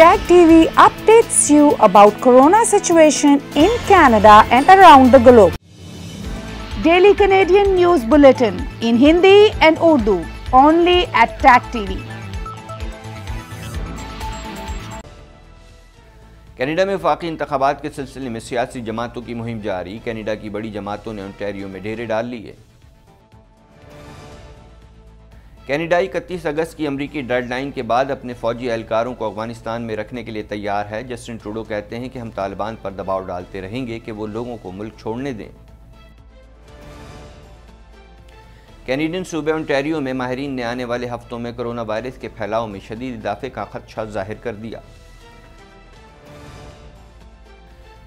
Tag TV updates you about corona situation in Canada and around the globe. Daily Canadian News Bulletin in Hindi and Urdu only at Tag TV. Canada में फाकी इंतबात के सिलसिले में सियासी जमातों की मुहिम जारी कनेडा की बड़ी जमातों ने ओंटेरियो में ढेरे डाल लिए कैनेडा इकतीस अगस्त की अमरीकी डेडलाइन के बाद अपने फौजी एहलकारों को अफगानिस्तान में रखने के लिए तैयार है जस्टिन ट्रूडो कहते हैं कि हम तालिबान पर दबाव डालते रहेंगे कि वो लोगों को मुल्क छोड़ने दें कैनेडियन सूबे ओंटेरियो में माहरीन ने आने वाले हफ्तों में कोरोना वायरस के फैलाव में शदीद इजाफे का खदशा जाहिर कर दिया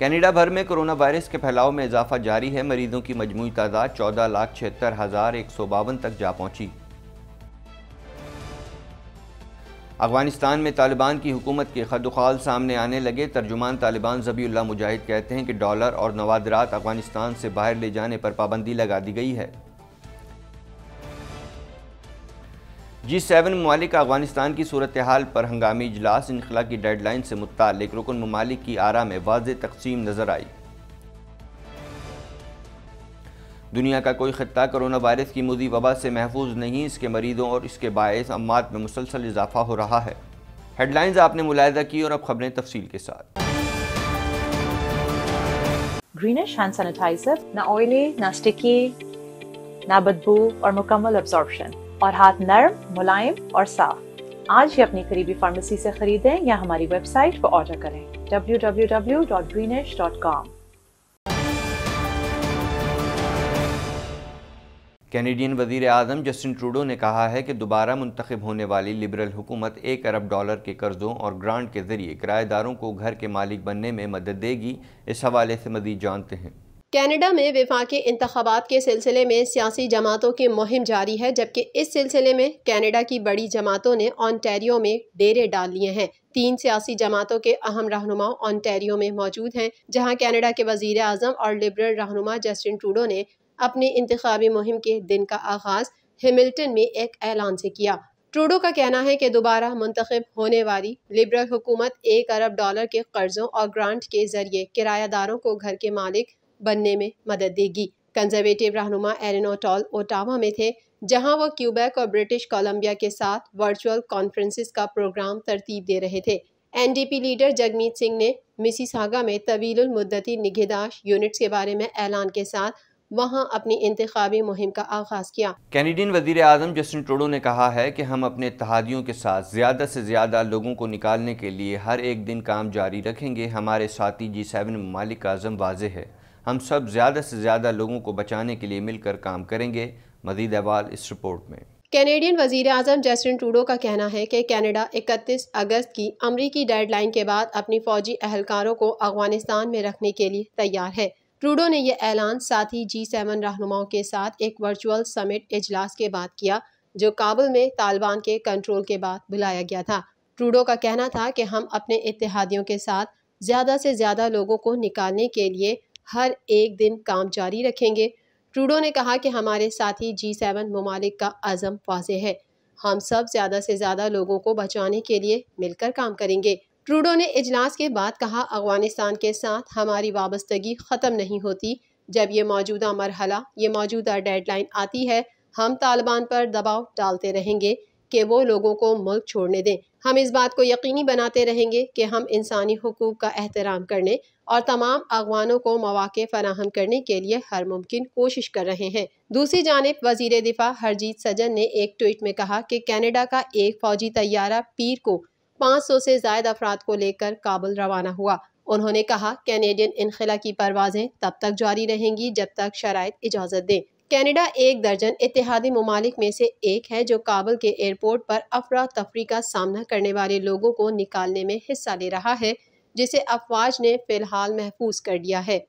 कैनेडा भर में कोरोना वायरस के फैलाव में इजाफा जारी है मरीजों की मजमू तादाद चौदह लाख छिहत्तर हज़ार एक सौ बावन तक जा पहुंची अफगानिस्तान में तालिबान की हुकूमत के खदुखाल सामने आने लगे तर्जुमान तालिबान जबील्ला मुजाहिद कहते हैं कि डॉलर और नवादरात अफगानिस्तान से बाहर ले जाने पर पाबंदी लगा दी गई है जी सेवन ममालिक अफगानिस्तान की सूरत हाल पर हंगामी इजलास इनखला की डेडलाइन से मुतल रुकन ममालिक की आरा में वाज तकसीम नजर आई दुनिया का कोई ख़त्ता करोना वायरस की मुजी वबा से महफूज नहीं इसके मरीजों और इसके बायस अमात में मुसलसल इजाफा हो रहा है हेडलाइंस आपने मुलायदा की और अब खबरें तफसील के साथ ग्रीनिश हैंड सैनिटाइजर ना ऑयली ना स्टिकी ना बदबू और मुकम्मल अब्जॉर्बशन और हाथ नरम मुलायम और साफ आज ही अपनी करीबी फार्मेसी से खरीदें या हमारी वेबसाइट पर ऑर्डर करें www.greenish.com कैनेडियन वजीर अजम जस्टिन ट्रूडो ने कहा है कि दोबारा मुंतखब होने वाली लिबरल हुकूमत एक अरब डॉलर के कर्ज़ों और ग्रांट के जरिए किराएदारों को घर के मालिक बनने में मदद देगी इस हवाले से मजीद जानते हैं कैनेडा में विफाक इंतबात के सिलसिले में सियासी जमातों की मुहिम जारी है जबकि इस सिलसिले में कैनेडा की बड़ी जमातों ने ऑनटेरियो में डेरे डाल लिए हैं तीन सियासी जमातों के अहम रहनुमा ऑनटेरियो में मौजूद हैं जहां कैनेडा के वजीर अजम और लिबरल रहनुमा जस्टिन ट्रूडो ने अपनी इंतबी मुहिम के दिन का आगाज़ हेमिल्टन में एक ऐलान से किया ट्रूडो का कहना है कि दोबारा मुंतखब होने वाली लिबरल हुकूमत एक अरब डॉलर के कर्ज़ों और ग्रांट के जरिए किरायादारों को घर के मालिक बनने में मदद देगी कंजर्वेटिव रहनुमा एलिनोटॉल ओटावा में थे जहां वो क्यूबेक और ब्रिटिश कोलंबिया के साथ वर्चुअल कॉन्फ्रेंसिस का प्रोग्राम तरतीब दे रहे थे एनडीपी लीडर जगमीत सिंह ने मिसिसागा में तवील मुद्दती निगहदाश यूनिट्स के बारे में ऐलान के साथ वहाँ अपनी इंतबी मुहिम का आगाज किया कैनेडियन वजीर आजम जस्टिन ट्रोडो ने कहा है की हम अपने तहदियों के साथ ज्यादा से ज्यादा लोगों को निकालने के लिए हर एक दिन काम जारी रखेंगे हमारे साथी जी सेवन ममालिक का आजम वाज है हम सब ज़्यादा से ज़्यादा लोगों को बचाने के लिए मिलकर काम करेंगे मजीद अहवाल इस रिपोर्ट में कैनेडियन वजीर अजम जस्टिन ट्रूडो का कहना है कि कनाडा 31 अगस्त की अमरीकी डेडलाइन के बाद अपनी फौजी अहलकारों को अफगानिस्तान में रखने के लिए तैयार है ट्रूडो ने यह ऐलान साथ ही जी सेवन रहनुमाओं के साथ एक वर्चुअल समिट इजलास के बाद किया जो काबुल में तालिबान के कंट्रोल के बाद बुलाया गया था ट्रूडो का कहना था कि हम अपने इतिहादियों के साथ ज़्यादा से ज़्यादा लोगों को निकालने के लिए हर एक दिन काम जारी रखेंगे ट्रूडो ने कहा कि हमारे साथी जी सेवन ममालिक का अज़म वाज है हम सब ज़्यादा से ज़्यादा लोगों को बचाने के लिए मिलकर काम करेंगे ट्रूडो ने इजलास के बाद कहा अफगानिस्तान के साथ हमारी वाबस्तगी ख़त्म नहीं होती जब ये मौजूदा मरहला ये मौजूदा डेडलाइन आती है हम तालिबान पर दबाव डालते रहेंगे कि वो लोगों को मुल्क छोड़ने दें हम इस बात को यकीनी बनाते रहेंगे कि हम इंसानी हकूक़ का एहतराम करने और तमाम अगवानों को मौाक़ फराहम करने के लिए हर मुमकिन कोशिश कर रहे हैं दूसरी जानब वजी दिफा हरजीत सजन ने एक ट्वीट में कहा कि कैनेडा का एक फ़ौजी तैयारा पीर को 500 से ज्यादा अफराद को लेकर काबुल रवाना हुआ उन्होंने कहा कैनेडियन इनखिला की परवाजें तब तक जारी रहेंगी जब तक शराय इजाज़त दें कनाडा एक दर्जन इतिहादी ममालिक में से एक है जो काबुल के एयरपोर्ट पर अफरा तफरी का सामना करने वाले लोगों को निकालने में हिस्सा ले रहा है जिसे अफवाज ने फिलहाल महफूज कर दिया है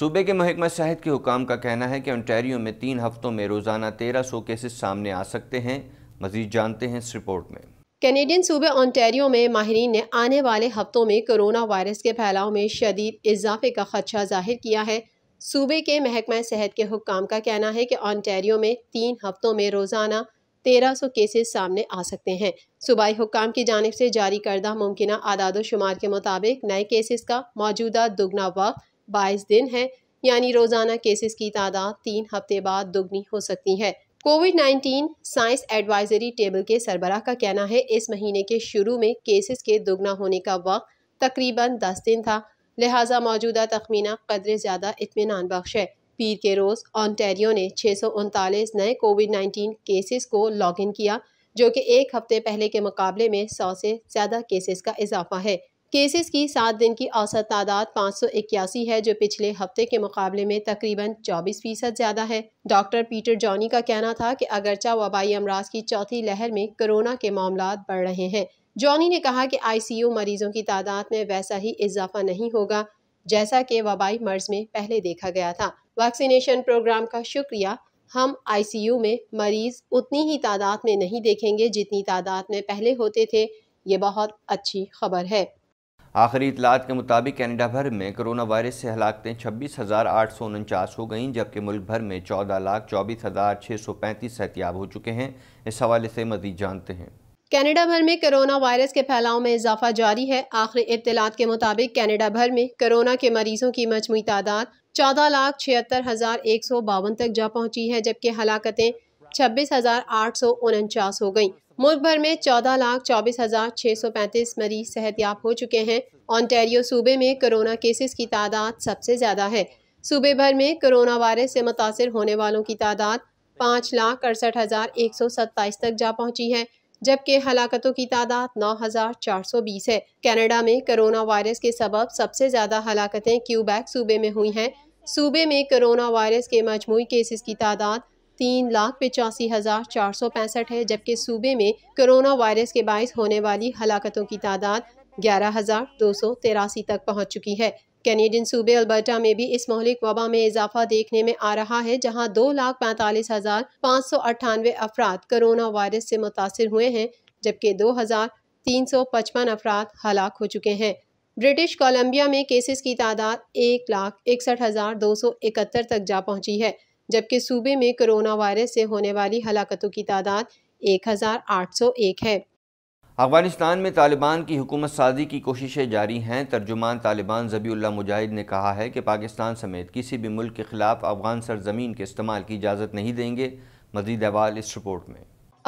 सूबे के महकमा सेहत के हुकाम का कहना है कि ओंटेरियो में तीन हफ्तों में रोज़ाना तेरह सौ केसेस सामने आ सकते हैं मजीद जानते हैं इस रिपोर्ट में कैनेडियन सूबे ऑनटेरियो में माहरीन ने आने वाले हफ्तों में कोरोना वायरस के फैलाव में शदीद इजाफे का खदशा जाहिर किया है सूबे के महकमा सेहत के हुक्म का कहना है कि ऑनटेरियो में तीन हफ्तों में रोज़ाना तेरह सौ केसेस सामने आ सकते हैं सूबाई हुकाम की जानब से जारी करदा मुमकिन आदाद शुमार के मुताबिक नए केसेस का मौजूदा दुगना वक्त बाईस दिन है यानी रोज़ाना केसेस की तादाद तीन हफ्ते बाद दुगनी हो सकती है कोविड 19 साइंस एडवाइजरी टेबल के सरबराह का कहना है इस महीने के शुरू में केसेस के दोगुना होने का वक्त तकरीबन दस दिन था लिहाजा मौजूदा तखमीना कदर ज़्यादा इतमान बख्श है पीर के रोज़ ऑनटेरियो ने छः नए कोविड नाइन्टीन केसेस को लॉग इन किया जो कि एक हफ्ते पहले के मुकाबले में सौ से ज़्यादा केसेस का इजाफा है केसेस की सात दिन की औसत तादाद पाँच है जो पिछले हफ्ते के मुकाबले में तकरीबन 24 फीसद ज़्यादा है डॉक्टर पीटर जॉनी का कहना था कि अगरचा वबाई अमराज की चौथी लहर में कोरोना के मामला बढ़ रहे हैं जॉनी ने कहा कि आईसीयू मरीजों की तादाद में वैसा ही इजाफा नहीं होगा जैसा कि वबाई मर्ज में पहले देखा गया था वैक्सीनेशन प्रोग्राम का शुक्रिया हम आईसीयू में मरीज उतनी ही तादाद में नहीं देखेंगे जितनी तादाद में पहले होते थे ये बहुत अच्छी खबर है आखिरी इतलात के मुताबिक कैनेडा भर में कोरोना वायरस से हलाकतें छब्बीस हज़ार आठ सौ उनचास हो गईं जबकि मुल्क भर में चौदह लाख चौबीस हज़ार छः सौ पैंतीस सहतियाब हो चुके हैं इस हवाले से मजीद जानते हैं कैनेडा भर में कोरोना वायरस के फैलाव में इजाफा जारी है आखिरी इतलात के मुताबिक कैनेडा भर में कोरोना के मरीजों की मजमू तादाद चौदह लाख छिहत्तर हज़ार एक सौ बावन तक जा पहुँची है जबकि हलाकतें छब्बीस हजार आठ सौ उनचास हो गई मुल्क भर में चौदह लाख चौबीस हजार छह सौ पैंतीस मरीज सेहतियाब हो चुके हैं ऑनटेरियो सूबे में कोरोना केसेस की तादाद सबसे ज़्यादा है सूबे भर में कोरोना वायरस से मुतासर होने वालों की तादाद पाँच लाख अड़सठ हज़ार एक सौ सत्ताईस तक जा पहुंची है जबकि हलाकतों की तादाद नौ हज़ार चार सौ बीस है कनाडा में कोरोना वायरस के सबब सबसे ज़्यादा हलाकतें क्यूबैक सूबे में हुई हैं सूबे में कोरोना वायरस के मजमू केसेस की तादाद तीन लाख पचासी हज़ार चार सौ पैंसठ है जबकि सूबे में कोरोना वायरस के बायस होने वाली हलाकतों की तादाद ग्यारह हज़ार दो सौ तिरासी तक पहुँच चुकी है कैनेडियन सूबे अल्बर्टा में भी इस मोहलिक वबा में इजाफा देखने में आ रहा है जहां दो लाख पैंतालीस हज़ार पाँच सौ अट्ठानवे अफराद कोरोना वायरस से मुतासर हुए हैं जबकि दो हज़ार तीन सौ पचपन अफराद हलाक हो चुके हैं ब्रिटिश कोलंबिया में केसेस की तादाद एक लाख इकसठ हज़ार दो सौ इकहत्तर तक जा पहुंची है जबकि सूबे में कोरोना वायरस से होने वाली हलाकतों की तादाद एक हज़ार आठ सौ एक है अफगानिस्तान में तालिबान की हुकूमत साजी की कोशिशें जारी हैं तर्जुमान तालिबान जबी मुजाहिद ने कहा है कि पाकिस्तान समेत किसी भी मुल्क के खिलाफ अफगान सरजमीन के इस्तेमाल की इजाज़त नहीं देंगे मजीद अवाल इस रिपोर्ट में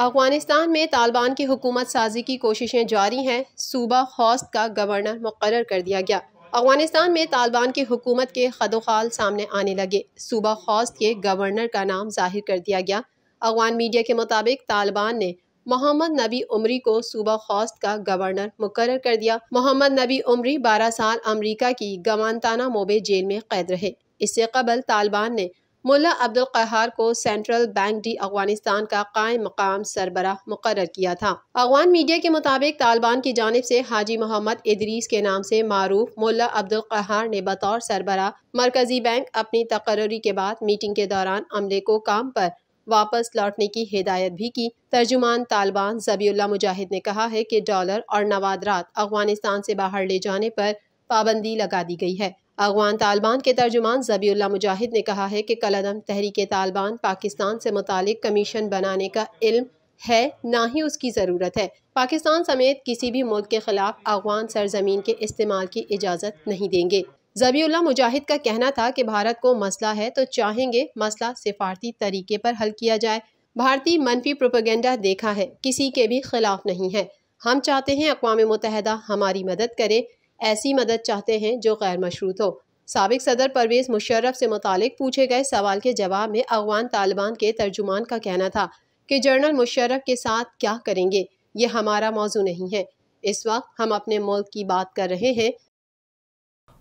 अफगानिस्तान में तालिबान की हुकूमत साजी की कोशिशें जारी हैं सूबा हौस का गवर्नर मुकर कर दिया गया अफगानिस्तान में तालिबान की हुकूमत के खदोखाल सामने आने लगे सूबा खौस्त के गवर्नर का नाम जाहिर कर दिया गया अफगान मीडिया के मुताबिक तालिबान ने मोहम्मद नबी उमरी को सूबा खौस्त का गवर्नर मुकर कर दिया मोहम्मद नबी उमरी बारह साल अमरीका की गवानताना मोबे जेल में कैद रहे इससे कबल तालिबान ने मुला अब्दुल कहार को सेंट्रल बैंक डी अफगानिस्तान का कायम मकाम सरबरा मुकर किया था अफगान मीडिया के मुताबिक तालिबान की जानब से हाजी मोहम्मद इदरीस के नाम से मारूफ मुला अब्दुल कहार ने बतौर सरबरा मरकजी बैंक अपनी तकररी के बाद मीटिंग के दौरान अमले को काम पर वापस लौटने की हिदायत भी की तर्जुमान तालिबान जबीउल्ला मुजाहिद ने कहा है कि डॉलर और नवादरात अफगानिस्तान से बाहर ले जाने पर पाबंदी लगा दी गई है अगवान तालिबान के तर्जुमान जबील्ला मुजाहिद ने कहा है कि कलदम तहरीक तालिबान पाकिस्तान से मुतक कमीशन बनाने का इल्म है ना ही उसकी ज़रूरत है पाकिस्तान समेत किसी भी मुल्क के ख़िलाफ़ अगवान सरजमीन के इस्तेमाल की इजाज़त नहीं देंगे जबी मुजाहिद का कहना था कि भारत को मसला है तो चाहेंगे मसला सिफारती तरीके पर हल किया जाए भारतीय मनफी प्रोपोगंडा देखा है किसी के भी खिलाफ नहीं है हम चाहते हैं अकवा मुतहदा हमारी मदद करे ऐसी मदद चाहते हैं जो गैर मशरूत हो सबक सदर परवेज़ मुशर्रफ से मुतक पूछे गए सवाल के जवाब में अफगान तालिबान के तर्जुमान का कहना था कि जनरल मुशर्रफ के साथ क्या करेंगे ये हमारा मौजू नहीं है इस वक्त हम अपने मुल्क की बात कर रहे हैं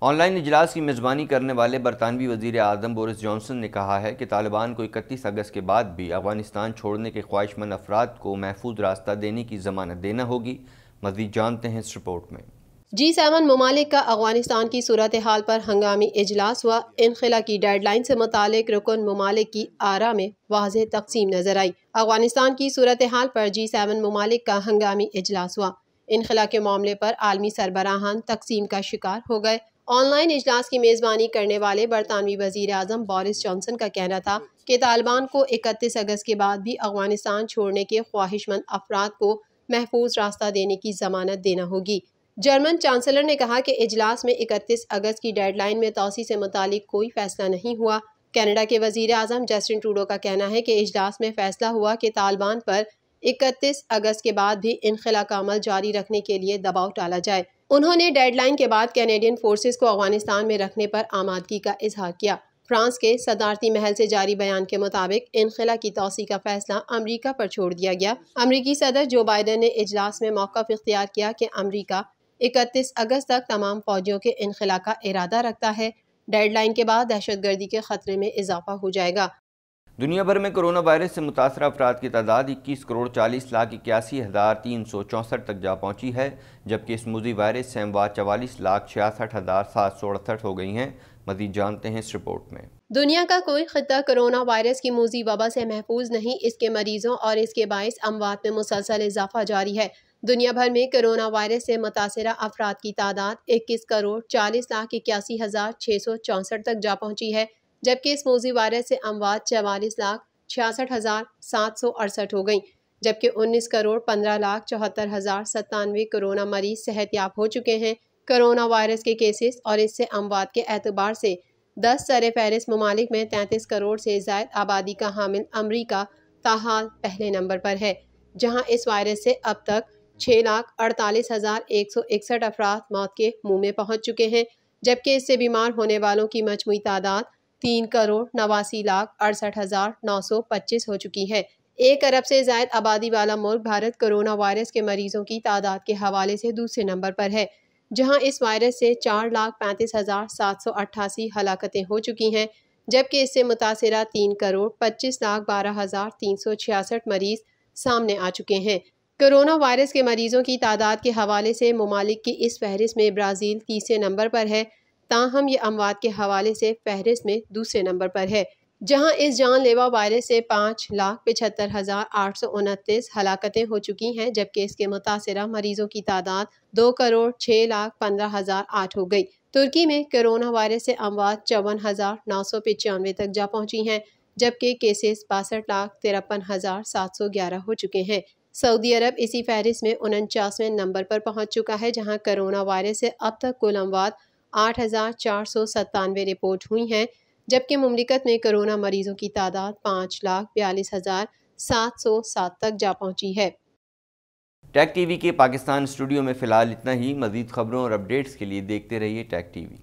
ऑनलाइन इजलास की मेज़बानी करने वाले बरतानवी वजीर अजम बोरिस जॉनसन ने कहा है कि तालिबान को इकतीस अगस्त के बाद भी अफगानिस्तान छोड़ने के ख्वाहिशमंद अफराद को महफूज रास्ता देने की जमानत देना होगी मजीद जानते हैं इस रिपोर्ट में जी सेवन ममालिक का अफगानिस्तान की सूरत हाल पर हंगामी इजलास हुआ इनखिला की डेडलाइन से मुतक रुकन ममालिक की आरा में वाज तकसीम नजर आई अफगानिस्तान की सूरत हाल पर जी सेवन ममालिक का हंगामी इजलास हुआ इनखिला के मामले पर आलमी सरबराहान तकसीम का शिकार हो गए ऑनलाइन इजलास की मेज़बानी करने वाले बरतानवी वजीर अजम बोरिस जॉनसन का कहना था कि तालिबान को इकतीस अगस्त के बाद भी अफगानिस्तान छोड़ने के ख्वाहिशमंद अफराद को महफूज रास्ता देने की जमानत देना होगी जर्मन चांसलर ने कहा कि इजलास में 31 अगस्त की डेडलाइन में तोसी से मुतालिक कोई फैसला नहीं हुआ कनाडा के वजीर अजम जस्टिन ट्रूडो का कहना है कि इजलास में फैसला हुआ कि तालिबान पर 31 अगस्त के बाद भी इनखला का अमल जारी रखने के लिए दबाव डाला जाए उन्होंने डेडलाइन के बाद कैनेडियन फोर्सेज को अफगानिस्तान में रखने पर आमादगी का इजहार किया फ्रांस के सदारती महल से जारी बयान के मुताबिक इनखिला की तोसी का फैसला अमरीका पर छोड़ दिया गया अमरीकी सदर जो बाइडन ने इजलास में मौका इख्तियार किया कि अमरीका इकतीस अगस्त तक तमाम फौजियों के इनखला का इरादा रखता है डेडलाइन के बाद दहशत गर्दी के खतरे में इजाफा हो जाएगा दुनिया भर में कोरोना वायरस से मुतासर अफराद की तादाद इक्कीस करोड़ चालीस लाख इक्यासी हज़ार तीन सौ चौंसठ तक जा पहुंची है जबकि इस मुजी वायरस से अमवा चवालीस लाख छियासठ हज़ार सात सौ अड़सठ हो गई हैं मजीद जानते हैं इस रिपोर्ट में दुनिया का कोई खत्ता कोरोना वायरस की मूजी वबा से महफूज नहीं इसके मरीजों और इसके बायस अमवात में मुसलसल इजाफा जारी है दुनिया भर में कोरोना वायरस से मुतासर अफराद की तादाद इक्कीस करोड़ चालीस लाख इक्यासी हज़ार छः सौ चौंसठ तक जा पहुंची है जबकि इस मोजी वायरस से अमवात चवालीस लाख छियासठ हज़ार सात सौ अड़सठ हो गई जबकि उन्नीस करोड़ पंद्रह लाख चौहत्तर हज़ार सत्तानवे कोरोना मरीज सेहतियाब हो चुके हैं कोरोना वायरस के केसेस और इससे अमवात के एतबार से दस सर फहरिस्त ममालिक में तैंतीस करोड़ से जायद आबादी का हामिल अमरीका ताहाल पहले नंबर पर है जहाँ इस वायरस से अब तक छः लाख अड़तालीस हज़ार एक सौ इकसठ अफराद मौत के मुँह में पहुँच चुके हैं जबकि इससे बीमार होने वालों की मजमू तादाद तीन करोड़ नवासी लाख अड़सठ हज़ार नौ सौ पच्चीस हो चुकी है एक अरब से जायद आबादी वाला मुल्क भारत कोरोना वायरस के मरीजों की तादाद के हवाले से दूसरे नंबर पर है जहाँ इस वायरस से चार लाख पैंतीस हज़ार सात सौ अट्ठासी हलाकतें हो चुकी हैं जबकि इससे मुतासरा तीन करोड़ पच्चीस लाख बारह हज़ार तीन सौ छियासठ मरीज सामने आ चुके हैं कोरोना वायरस के मरीजों की तादाद के हवाले से ममालिक की इस फहरिस्त में ब्राज़ील तीसरे नंबर पर है ताहम ये अमवात के हवाले से फहरिस्त में दूसरे नंबर पर है जहाँ इस जानलेवा वायरस से पाँच लाख पचहत्तर हज़ार आठ सौ उनतीस हलाकतें हो चुकी हैं जबकि इसके मुतासर मरीजों की तादाद दो करोड़ छः लाख पंद्रह हज़ार आठ हो गई तुर्की में कोरोना वायरस से अमवात चौवन हज़ार नौ सौ पचानवे तक जा पहुँची हैं जबकि केसेस बासठ लाख तिरपन हज़ार सात सौ ग्यारह हो चुके हैं सऊदी अरब इसी फहरिस्त में उनचासवें नंबर पर पहुंच चुका है जहां कोरोना वायरस से अब तक कुल अमवात आठ हज़ार चार सौ सत्तानवे रिपोर्ट हुई हैं जबकि ममलिकत में कोरोना मरीजों की तादाद पाँच लाख बयालीस हज़ार सात सौ सात तक जा पहुंची है टी टीवी के पाकिस्तान स्टूडियो में फ़िलहाल इतना ही मजीद खबरों और अपडेट्स के लिए देखते रहिए टी टीवी